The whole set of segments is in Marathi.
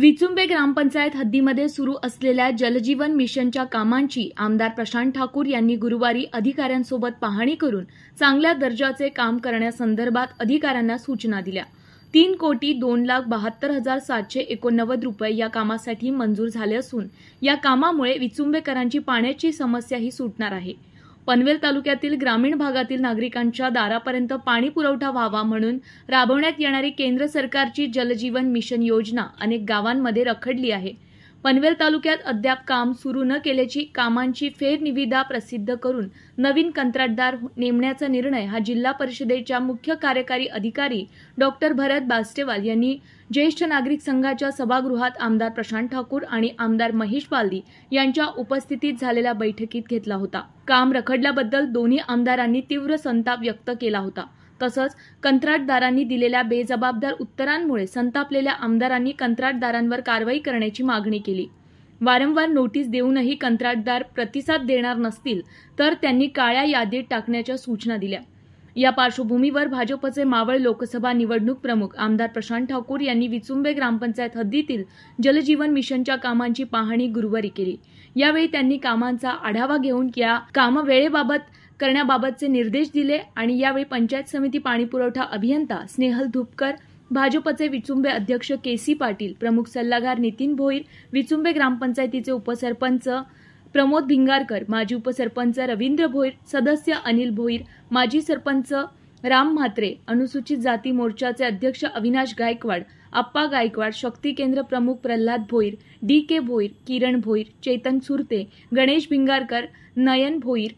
विचुंबे ग्रामपंचायत हद्दीमध्ये सुरू असलेल्या जलजीवन मिशनच्या कामांची आमदार प्रशांत ठाकूर यांनी गुरुवारी अधिकाऱ्यांसोबत पाहणी करून चांगल्या दर्जाचे काम करण्यासंदर्भात अधिकाऱ्यांना सूचना दिल्या तीन कोटी दोन लाख बहात्तर हजार सातशे एकोणनव्वद रुपये या कामासाठी मंजूर झाले असून या कामामुळे विचुंबेकरांची पाण्याची समस्याही सुटणार आहे पनवेल तालुक्यातील ग्रामीण भागातील नागरिकांच्या दारापर्यंत पाणी पुरवठा व्हावा म्हणून राबवण्यात येणारी केंद्र सरकारची जलजीवन मिशन योजना अनेक गावांमध्ये रखडली आहे पनवेल तालुक्यात अद्याप काम सुरू न केल्याची कामांची फेरनिविदा प्रसिद्ध करून नवीन कंत्राटदार नेमण्याचा निर्णय हा जिल्हा परिषदेच्या मुख्य कार्यकारी अधिकारी डॉक्टर भरत बास्टेवाल यांनी ज्येष्ठ नागरिक संघाच्या सभागृहात आमदार प्रशांत ठाकूर आणि आमदार महेश बालदी यांच्या उपस्थितीत झालेल्या बैठकीत घेतला होता काम रखडल्याबद्दल दोन्ही आमदारांनी तीव्र संताप व्यक्त केला होता तसंच कंत्राटदारांनी दिलेल्या बेजबाबदार उत्तरांमुळे संतापलेल्या आमदारांनी कंत्राटदारांवर कारवाई करण्याची मागणी केली वारंवार नोटीस देऊनही कंत्राटदार प्रतिसाद देणार नसतील तर त्यांनी काळ्या यादीत टाकण्याच्या सूचना दिल्या या पार्श्वभूमीवर भाजपचे मावळ लोकसभा निवडणूक प्रमुख आमदार प्रशांत ठाकूर यांनी विचुंबे ग्रामपंचायत हद्दीतील जलजीवन मिशनच्या कामांची पाहणी गुरुवारी केली यावेळी त्यांनी कामांचा आढावा घेऊन या वेळेबाबत करण्याबाबतचे निर्देश दिले आणि यावेळी पंचायत समिती पाणीपुरवठा अभियंता स्नेहल धुपकर भाजपचे विचुंबे अध्यक्ष के सी पाटील प्रमुख सल्लागार नितीन भोईर विचुंबे ग्रामपंचायतीचे उपसरपंच प्रमोद भिंगारकर माजी उपसरपंच रवींद्र भोईर सदस्य अनिल भोईर माजी सरपंच राम म्हात्रे अनुसूचित जाती मोर्चाचे अध्यक्ष अविनाश गायकवाड आप्पा गायकवाड शक्ती केंद्र प्रमुख प्रल्हाद भोईर डी के भोईर किरण भोईर चेतन सुरते गणेश भिंगारकर नयन भोईर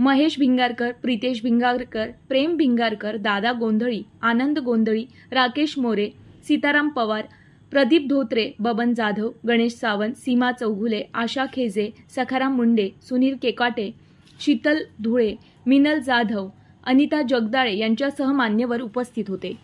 महेश भिंगारकर प्रितेश भिंगारकर प्रेम भिंगारकर दादा गोंधळी आनंद गोंधळी राकेश मोरे सीताराम पवार प्रदीप धोत्रे बबन जाधव गणेश सावंत सीमा चौघुले आशा खेजे सखाराम मुंडे सुनील केकाटे शीतल धुळे मिनल जाधव अनिता जगदाळे यांच्यासह मान्यवर उपस्थित होते